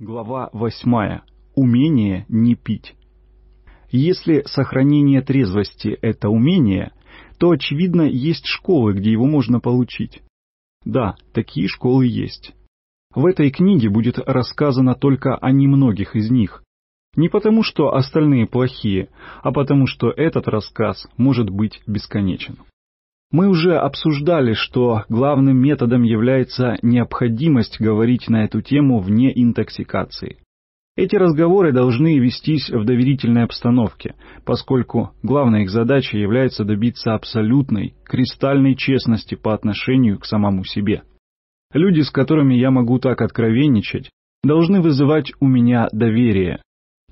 Глава 8. Умение не пить. Если сохранение трезвости – это умение, то, очевидно, есть школы, где его можно получить. Да, такие школы есть. В этой книге будет рассказано только о немногих из них. Не потому, что остальные плохие, а потому, что этот рассказ может быть бесконечен. Мы уже обсуждали, что главным методом является необходимость говорить на эту тему вне интоксикации. Эти разговоры должны вестись в доверительной обстановке, поскольку главной их задачей является добиться абсолютной, кристальной честности по отношению к самому себе. Люди, с которыми я могу так откровенничать, должны вызывать у меня доверие.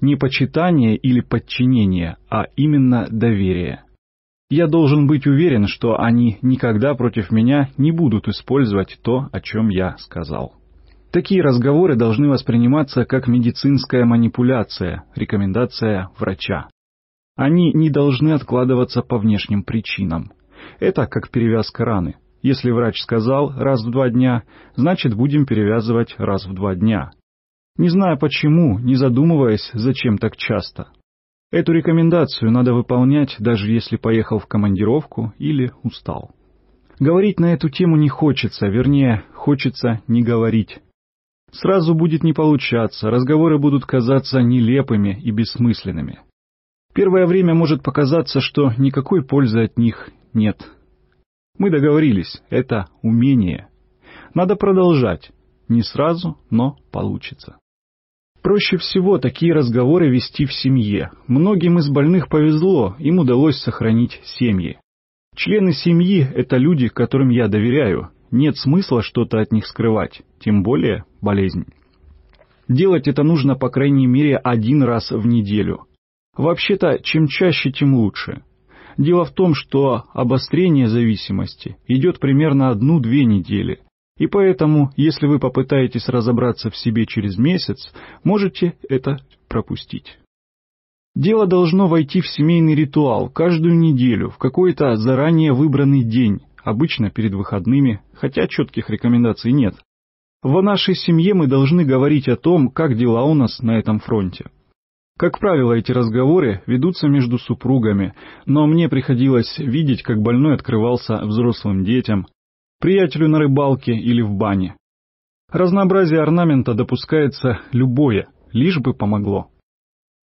Не почитание или подчинение, а именно доверие. Я должен быть уверен, что они никогда против меня не будут использовать то, о чем я сказал. Такие разговоры должны восприниматься как медицинская манипуляция, рекомендация врача. Они не должны откладываться по внешним причинам. Это как перевязка раны. Если врач сказал раз в два дня, значит будем перевязывать раз в два дня. Не зная почему, не задумываясь, зачем так часто, Эту рекомендацию надо выполнять, даже если поехал в командировку или устал. Говорить на эту тему не хочется, вернее, хочется не говорить. Сразу будет не получаться, разговоры будут казаться нелепыми и бессмысленными. Первое время может показаться, что никакой пользы от них нет. Мы договорились, это умение. Надо продолжать. Не сразу, но получится. Проще всего такие разговоры вести в семье. Многим из больных повезло, им удалось сохранить семьи. Члены семьи – это люди, которым я доверяю. Нет смысла что-то от них скрывать, тем более болезнь. Делать это нужно по крайней мере один раз в неделю. Вообще-то, чем чаще, тем лучше. Дело в том, что обострение зависимости идет примерно одну-две недели, и поэтому, если вы попытаетесь разобраться в себе через месяц, можете это пропустить. Дело должно войти в семейный ритуал каждую неделю, в какой-то заранее выбранный день, обычно перед выходными, хотя четких рекомендаций нет. В нашей семье мы должны говорить о том, как дела у нас на этом фронте. Как правило, эти разговоры ведутся между супругами, но мне приходилось видеть, как больной открывался взрослым детям, приятелю на рыбалке или в бане. Разнообразие орнамента допускается любое, лишь бы помогло.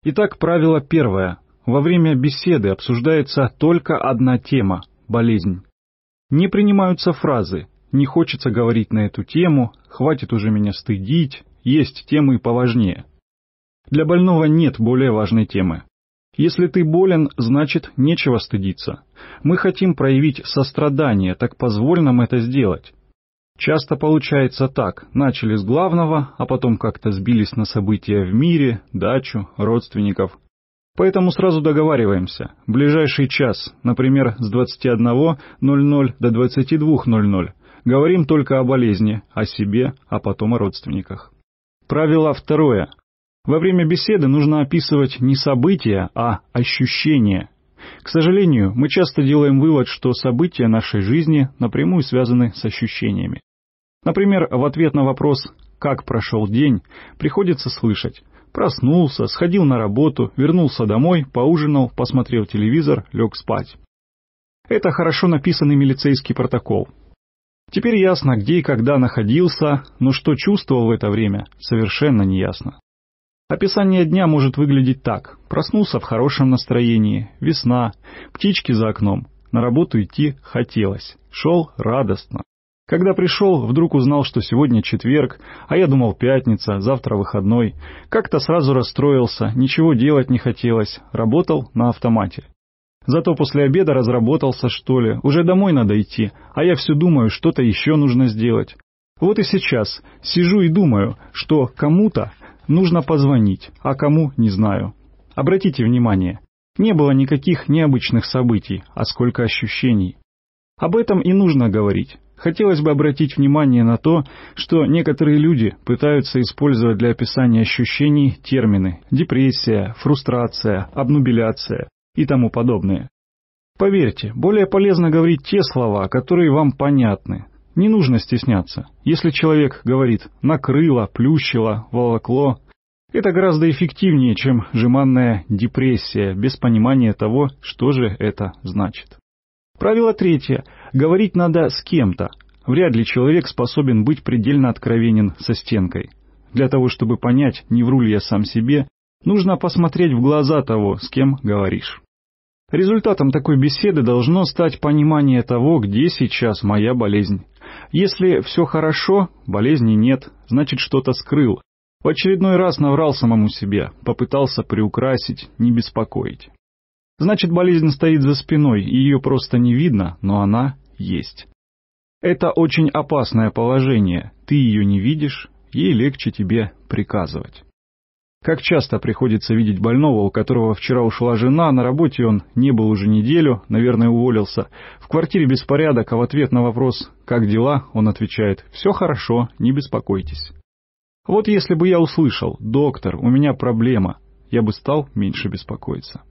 Итак, правило первое. Во время беседы обсуждается только одна тема – болезнь. Не принимаются фразы «не хочется говорить на эту тему», «хватит уже меня стыдить», «есть темы поважнее». Для больного нет более важной темы. Если ты болен, значит нечего стыдиться. Мы хотим проявить сострадание, так позволь нам это сделать. Часто получается так, начали с главного, а потом как-то сбились на события в мире, дачу, родственников. Поэтому сразу договариваемся. Ближайший час, например, с 21.00 до 22.00, говорим только о болезни, о себе, а потом о родственниках. Правило второе. Во время беседы нужно описывать не события, а ощущения. К сожалению, мы часто делаем вывод, что события нашей жизни напрямую связаны с ощущениями. Например, в ответ на вопрос «как прошел день?» приходится слышать «проснулся, сходил на работу, вернулся домой, поужинал, посмотрел телевизор, лег спать». Это хорошо написанный милицейский протокол. Теперь ясно, где и когда находился, но что чувствовал в это время, совершенно не ясно. Описание дня может выглядеть так. Проснулся в хорошем настроении, весна, птички за окном, на работу идти хотелось, шел радостно. Когда пришел, вдруг узнал, что сегодня четверг, а я думал пятница, завтра выходной. Как-то сразу расстроился, ничего делать не хотелось, работал на автомате. Зато после обеда разработался, что ли, уже домой надо идти, а я все думаю, что-то еще нужно сделать. Вот и сейчас сижу и думаю, что кому-то Нужно позвонить, а кому – не знаю. Обратите внимание, не было никаких необычных событий, а сколько ощущений. Об этом и нужно говорить. Хотелось бы обратить внимание на то, что некоторые люди пытаются использовать для описания ощущений термины депрессия, фрустрация, обнубиляция и тому подобное. Поверьте, более полезно говорить те слова, которые вам понятны, не нужно стесняться. Если человек говорит «накрыло», «плющило», «волокло», это гораздо эффективнее, чем жеманная депрессия, без понимания того, что же это значит. Правило третье. Говорить надо с кем-то. Вряд ли человек способен быть предельно откровенен со стенкой. Для того, чтобы понять, не вру ли я сам себе, нужно посмотреть в глаза того, с кем говоришь. Результатом такой беседы должно стать понимание того, где сейчас моя болезнь если все хорошо, болезни нет, значит что-то скрыл. В очередной раз наврал самому себе, попытался приукрасить, не беспокоить. Значит, болезнь стоит за спиной, ее просто не видно, но она есть. Это очень опасное положение, ты ее не видишь, ей легче тебе приказывать. Как часто приходится видеть больного, у которого вчера ушла жена, на работе он не был уже неделю, наверное, уволился. В квартире беспорядок, а в ответ на вопрос «Как дела?» он отвечает «Все хорошо, не беспокойтесь». Вот если бы я услышал «Доктор, у меня проблема», я бы стал меньше беспокоиться.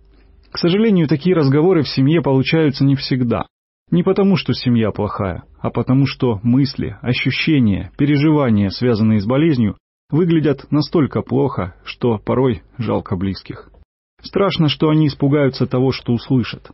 К сожалению, такие разговоры в семье получаются не всегда. Не потому, что семья плохая, а потому, что мысли, ощущения, переживания, связанные с болезнью, выглядят настолько плохо, что порой жалко близких. Страшно, что они испугаются того, что услышат.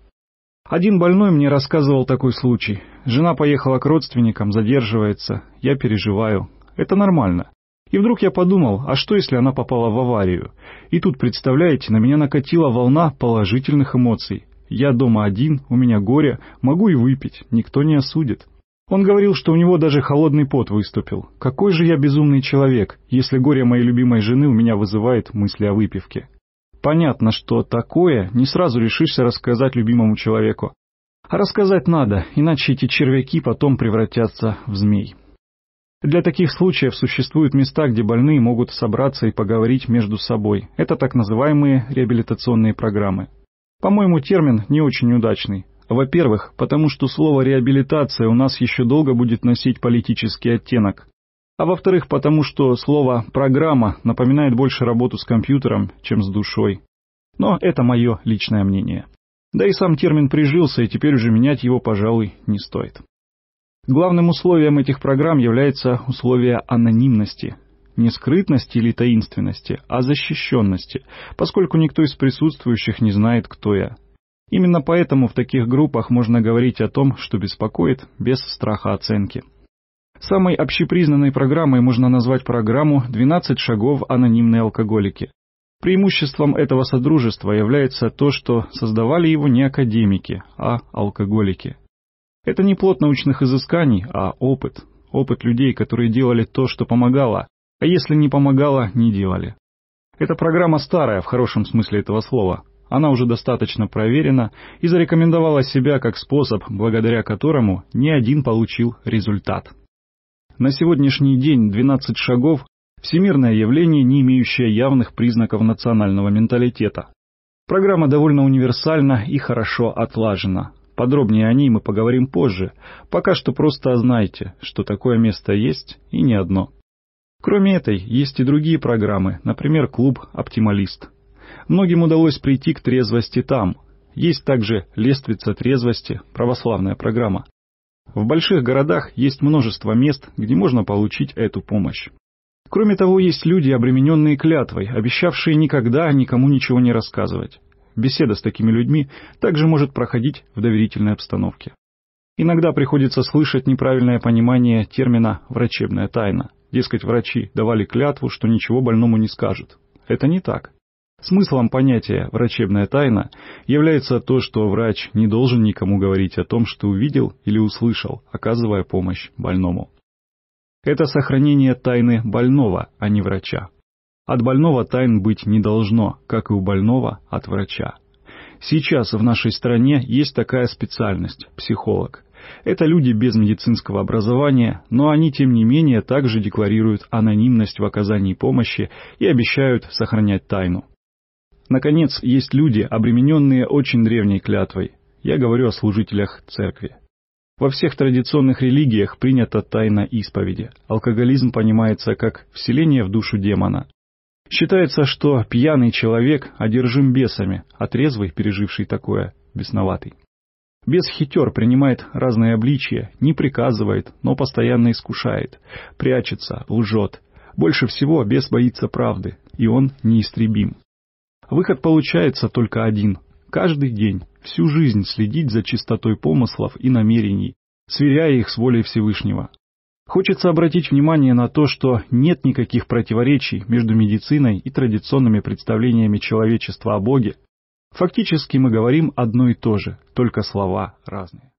Один больной мне рассказывал такой случай. Жена поехала к родственникам, задерживается, я переживаю. Это нормально. И вдруг я подумал, а что если она попала в аварию? И тут, представляете, на меня накатила волна положительных эмоций. Я дома один, у меня горе, могу и выпить, никто не осудит. Он говорил, что у него даже холодный пот выступил. Какой же я безумный человек, если горе моей любимой жены у меня вызывает мысли о выпивке. Понятно, что такое не сразу решишься рассказать любимому человеку. А рассказать надо, иначе эти червяки потом превратятся в змей. Для таких случаев существуют места, где больные могут собраться и поговорить между собой. Это так называемые реабилитационные программы. По-моему, термин не очень удачный. Во-первых, потому что слово «реабилитация» у нас еще долго будет носить политический оттенок. А во-вторых, потому что слово «программа» напоминает больше работу с компьютером, чем с душой. Но это мое личное мнение. Да и сам термин прижился, и теперь уже менять его, пожалуй, не стоит. Главным условием этих программ является условие анонимности, не скрытности или таинственности, а защищенности, поскольку никто из присутствующих не знает, кто я. Именно поэтому в таких группах можно говорить о том, что беспокоит, без страха оценки. Самой общепризнанной программой можно назвать программу «12 шагов анонимной алкоголики». Преимуществом этого содружества является то, что создавали его не академики, а алкоголики. Это не плод научных изысканий, а опыт. Опыт людей, которые делали то, что помогало, а если не помогало, не делали. Эта программа старая в хорошем смысле этого слова, она уже достаточно проверена и зарекомендовала себя как способ, благодаря которому ни один получил результат. На сегодняшний день 12 шагов – всемирное явление, не имеющее явных признаков национального менталитета. Программа довольно универсальна и хорошо отлажена. Подробнее о ней мы поговорим позже. Пока что просто знайте, что такое место есть и не одно. Кроме этой, есть и другие программы, например, клуб «Оптималист». Многим удалось прийти к трезвости там. Есть также лествица трезвости, православная программа. В больших городах есть множество мест, где можно получить эту помощь. Кроме того, есть люди, обремененные клятвой, обещавшие никогда никому ничего не рассказывать. Беседа с такими людьми также может проходить в доверительной обстановке. Иногда приходится слышать неправильное понимание термина «врачебная тайна». Дескать, врачи давали клятву, что ничего больному не скажут. Это не так. Смыслом понятия «врачебная тайна» является то, что врач не должен никому говорить о том, что увидел или услышал, оказывая помощь больному. Это сохранение тайны больного, а не врача. От больного тайн быть не должно, как и у больного от врача. Сейчас в нашей стране есть такая специальность – психолог. Это люди без медицинского образования, но они, тем не менее, также декларируют анонимность в оказании помощи и обещают сохранять тайну. Наконец, есть люди, обремененные очень древней клятвой. Я говорю о служителях церкви. Во всех традиционных религиях принята тайна исповеди. Алкоголизм понимается как вселение в душу демона. Считается, что пьяный человек одержим бесами, а трезвый, переживший такое, бесноватый. Бес хитер принимает разные обличия, не приказывает, но постоянно искушает, прячется, лжет. Больше всего бес боится правды, и он неистребим. Выход получается только один. Каждый день, всю жизнь следить за чистотой помыслов и намерений, сверяя их с волей Всевышнего. Хочется обратить внимание на то, что нет никаких противоречий между медициной и традиционными представлениями человечества о Боге. Фактически мы говорим одно и то же, только слова разные.